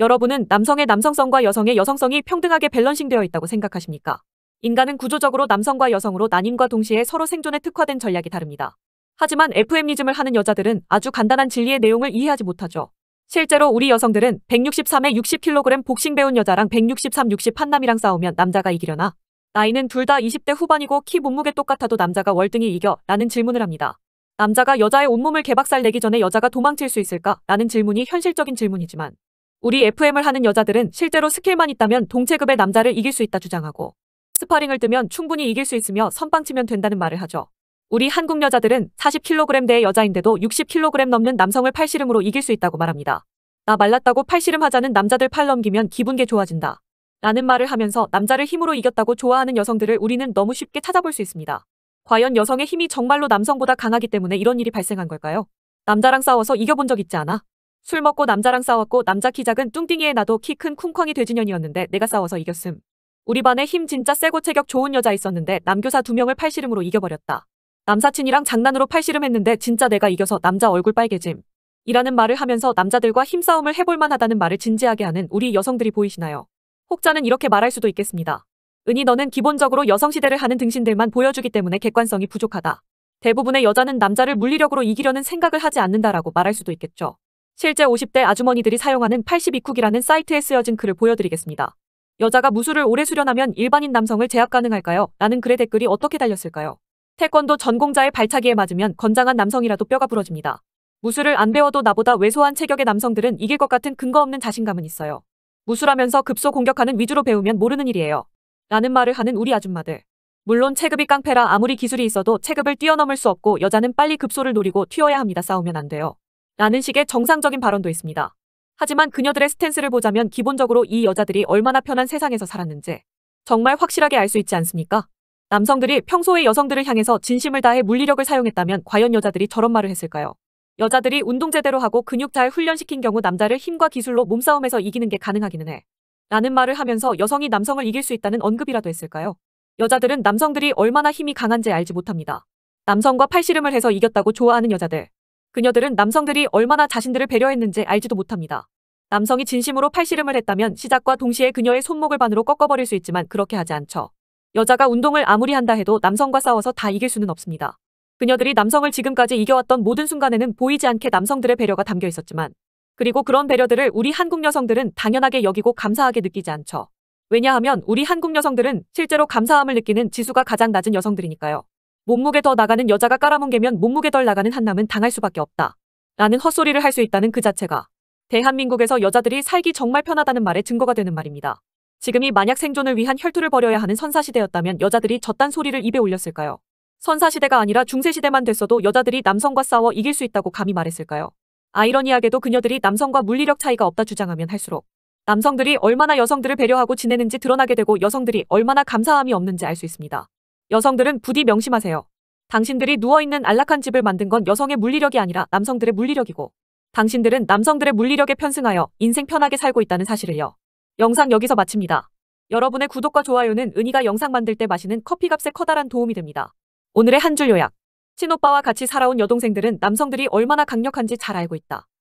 여러분은 남성의 남성성과 여성의 여성성이 평등하게 밸런싱되어 있다고 생각하십니까? 인간은 구조적으로 남성과 여성으로 난임과 동시에 서로 생존에 특화된 전략이 다릅니다. 하지만 FM니즘을 하는 여자들은 아주 간단한 진리의 내용을 이해하지 못하죠. 실제로 우리 여성들은 163에 60kg 복싱 배운 여자랑 163, 60 한남이랑 싸우면 남자가 이기려나? 나이는 둘 다 20대 후반이고 키 몸무게 똑같아도 남자가 월등히 이겨? 라는 질문을 합니다. 남자가 여자의 온몸을 개박살 내기 전에 여자가 도망칠 수 있을까? 라는 질문이 현실적인 질문이지만 우리 FM을 하는 여자들은 실제로 스킬만 있다면 동체급의 남자를 이길 수 있다 주장하고 스파링을 뜨면 충분히 이길 수 있으며 선빵 치면 된다는 말을 하죠. 우리 한국 여자들은 40kg대의 여자인데도 60kg 넘는 남성을 팔씨름으로 이길 수 있다고 말합니다. 나 말랐다고 팔씨름 하자는 남자들 팔 넘기면 기분 게 좋아진다. 라는 말을 하면서 남자를 힘으로 이겼다고 좋아하는 여성들을 우리는 너무 쉽게 찾아볼 수 있습니다. 과연 여성의 힘이 정말로 남성보다 강하기 때문에 이런 일이 발생한 걸까요? 남자랑 싸워서 이겨본 적 있지 않아? 술 먹고 남자랑 싸웠고 남자 키 작은 뚱띵이에 나도 키 큰 쿵쾅이 돼지년이었는데 내가 싸워서 이겼음. 우리 반에 힘 진짜 세고 체격 좋은 여자 있었는데 남교사 두 명을 팔씨름으로 이겨버렸다. 남사친이랑 장난으로 팔씨름 했는데 진짜 내가 이겨서 남자 얼굴 빨개짐. 이라는 말을 하면서 남자들과 힘싸움을 해볼만 하다는 말을 진지하게 하는 우리 여성들이 보이시나요? 혹자는 이렇게 말할 수도 있겠습니다. 은희 너는 기본적으로 여성시대를 하는 등신들만 보여주기 때문에 객관성이 부족하다. 대부분의 여자는 남자를 물리력으로 이기려는 생각을 하지 않는다라고 말할 수도 있겠죠. 실제 50대 아주머니들이 사용하는 82쿡이라는 사이트에 쓰여진 글을 보여드리겠습니다. 여자가 무술을 오래 수련하면 일반인 남성을 제압 가능할까요? 라는 글의 댓글이 어떻게 달렸을까요? 태권도 전공자의 발차기에 맞으면 건장한 남성이라도 뼈가 부러집니다. 무술을 안 배워도 나보다 왜소한 체격의 남성들은 이길 것 같은 근거 없는 자신감은 있어요. 무술하면서 급소 공격하는 위주로 배우면 모르는 일이에요. 라는 말을 하는 우리 아줌마들. 물론 체급이 깡패라 아무리 기술이 있어도 체급을 뛰어넘을 수 없고 여자는 빨리 급소를 노리고 튀어야 합니다. 싸우면 안 돼요. 라는 식의 정상적인 발언도 있습니다. 하지만 그녀들의 스탠스를 보자면 기본적으로 이 여자들이 얼마나 편한 세상에서 살았는지 정말 확실하게 알 수 있지 않습니까? 남성들이 평소에 여성들을 향해서 진심을 다해 물리력을 사용했다면 과연 여자들이 저런 말을 했을까요? 여자들이 운동 제대로 하고 근육 잘 훈련시킨 경우 남자를 힘과 기술로 몸싸움에서 이기는 게 가능하기는 해. 라는 말을 하면서 여성이 남성을 이길 수 있다는 언급이라도 했을까요? 여자들은 남성들이 얼마나 힘이 강한지 알지 못합니다. 남성과 팔씨름을 해서 이겼다고 좋아하는 여자들. 그녀들은 남성들이 얼마나 자신들을 배려했는지 알지도 못합니다. 남성이 진심으로 팔씨름을 했다면 시작과 동시에 그녀의 손목을 반으로 꺾어버릴 수 있지만 그렇게 하지 않죠. 여자가 운동을 아무리 한다 해도 남성과 싸워서 다 이길 수는 없습니다. 그녀들이 남성을 지금까지 이겨왔던 모든 순간에는 보이지 않게 남성들의 배려가 담겨 있었지만 그리고 그런 배려들을 우리 한국 여성들은 당연하게 여기고 감사하게 느끼지 않죠. 왜냐하면 우리 한국 여성들은 실제로 감사함을 느끼는 지수가 가장 낮은 여성들이니까요. 몸무게 더 나가는 여자가 깔아뭉개면 몸무게 덜 나가는 한남은 당할 수밖에 없다. 라는 헛소리를 할 수 있다는 그 자체가 대한민국에서 여자들이 살기 정말 편하다는 말의 증거가 되는 말입니다. 지금이 만약 생존을 위한 혈투를 벌여야 하는 선사시대였다면 여자들이 저딴 소리를 입에 올렸을까요? 선사시대가 아니라 중세시대만 됐어도 여자들이 남성과 싸워 이길 수 있다고 감히 말했을까요? 아이러니하게도 그녀들이 남성과 물리력 차이가 없다 주장하면 할수록 남성들이 얼마나 여성들을 배려하고 지내는지 드러나게 되고 여성들이 얼마나 감사함이 없는지 알 수 있습니다. 여성들은 부디 명심하세요. 당신들이 누워있는 안락한 집을 만든 건 여성의 물리력이 아니라 남성들의 물리력이고 당신들은 남성들의 물리력에 편승하여 인생 편하게 살고 있다는 사실을요. 영상 여기서 마칩니다. 여러분의 구독과 좋아요는 은희가 영상 만들 때 마시는 커피값에 커다란 도움이 됩니다. 오늘의 한 줄 요약. 친오빠와 같이 살아온 여동생들은 남성들이 얼마나 강력한지 잘 알고 있다.